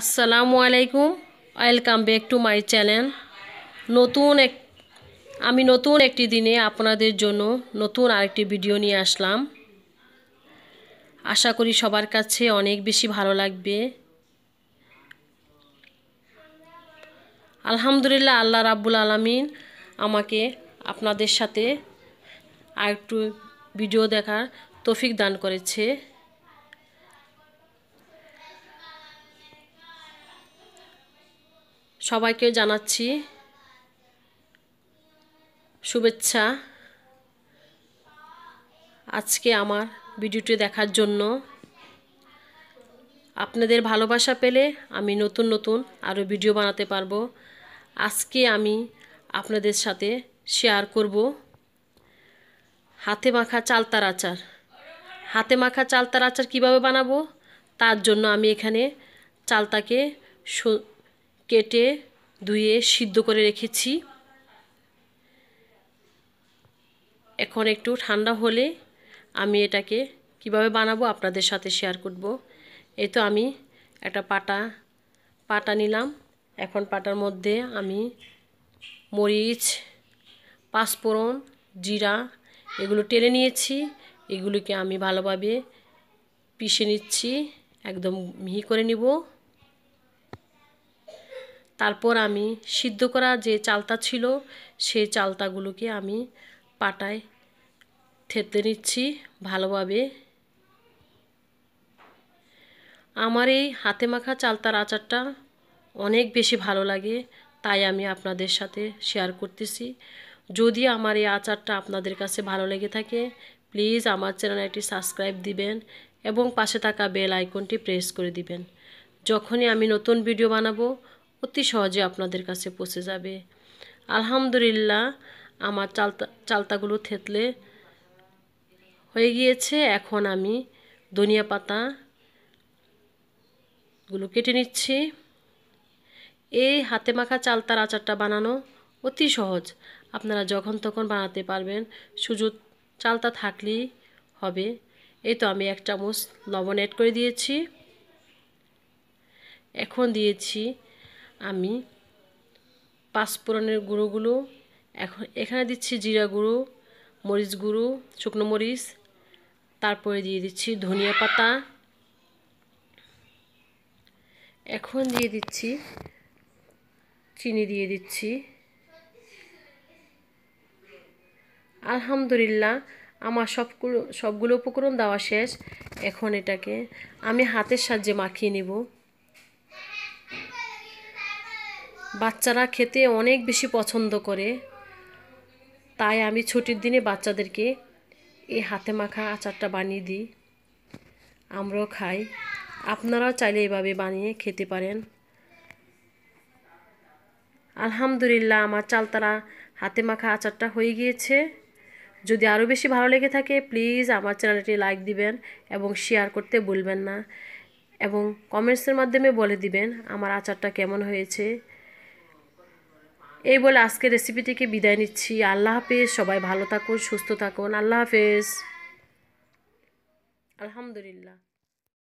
আসসালামু আলাইকুম welcome back to my channel নতুন এক আমি নতুন একটি দিনে আপনাদের জন্য নতুন আরেকটি ভিডিও নিয়ে আসলাম আশা করি সবার কাছে অনেক বেশি ভালো লাগবে আলহামদুলিল্লাহ আল্লাহ রাব্বুল আলমিন আমাকে আপনাদের সাথে আরেকটু ভিডিও দেখার তৌফিক দান করেছে সবাইকে জানাচ্ছি শুভেচ্ছা আজকে আমার ভিডিওটি দেখার জন্য আপনাদের ভালোবাসা পেলে আমি নতুন নতুন আরও ভিডিও বানাতে পারবো আজকে আমি আপনাদের সাথে শেয়ার করব হাতে মাখা চালতার আচার হাতে মাখা চালতার আচার কিভাবে বানাবো তার জন্য আমি এখানে চালতাকে কেটে ধুয়ে সিদ্ধ করে রেখেছি এখন একটু ঠান্ডা হলে আমি এটাকে কিভাবে বানাবো আপনাদের সাথে শেয়ার করব এই তো আমি একটা পাটা পাটা নিলাম এখন পাটার মধ্যে আমি মরিচ পাঁচফোড়ন জিরা এগুলো টেনে নিয়েছি এগুলোকে আমি ভালোভাবে পিষে নিচ্ছি একদম মিহি করে নিব তারপর আমি সিদ্ধ করা যে চালতা ছিল সেই চালতাগুলোকে আমি পাটায় থেতে নিচ্ছি ভালোভাবে আমার এই হাতে মাখা চালতার আচারটা অনেক বেশি ভালো লাগে তাই আমি আপনাদের সাথে শেয়ার করতেছি যদি আমার এই আচারটা আপনাদের কাছে ভালো লেগে থাকে প্লিজ আমার একটি সাবস্ক্রাইব দিবেন এবং পাশে থাকা বেল আইকনটি প্রেস করে দিবেন যখনই আমি নতুন ভিডিও বানাবো অতি সহজে আপনাদের কাছে পৌঁছে যাবে আলহামদুলিল্লাহ আমার চালতা চালতাগুলো থেতলে হয়ে গিয়েছে এখন আমি ধনিয়া পাতা গুলো কেটে নিচ্ছি এই হাতে মাখা চালতার আচারটা বানানো অতি সহজ আপনারা যখন তখন বানাতে পারবেন সুযোগ চালতা থাকলেই হবে এই তো আমি এক চামচ লবণ অ্যাড করে দিয়েছি এখন দিয়েছি আমি পাঁচফোড়নের গুঁড়োগুলো এখন এখানে দিচ্ছি জিরা গুঁড়ো মরিচ গুঁড়ো শুকনো মরিচ তারপরে দিয়ে দিচ্ছি ধনিয়া পাতা এখন দিয়ে দিচ্ছি চিনি দিয়ে দিচ্ছি আলহামদুলিল্লাহ আমার সবগুলো সবগুলো উপকরণ দেওয়া শেষ এখন এটাকে আমি হাতের সাহায্যে মাখিয়ে নেবো বাচ্চারা খেতে অনেক বেশি পছন্দ করে তাই আমি ছুটির দিনে বাচ্চাদেরকে এই হাতে মাখা আচারটা বানিয়ে দিই আমরাও খাই আপনারাও চাইলে এভাবে বানিয়ে খেতে পারেন আলহামদুলিল্লাহ আমার চালতারা হাতে মাখা আচারটা হয়ে গিয়েছে যদি আরও বেশি ভালো লেগে থাকে প্লিজ আমার চ্যানেলটি লাইক দিবেন এবং শেয়ার করতে ভুলবেন না এবং কমেন্টসের মাধ্যমে বলে দিবেন আমার আচারটা কেমন হয়েছে এই বলে আজকে রেসিপি থেকে বিদায় নিচ্ছি আল্লাহ হাফেজ সবাই ভালো থাকুন সুস্থ থাকুন আল্লাহ হাফেজ আলহামদুলিল্লাহ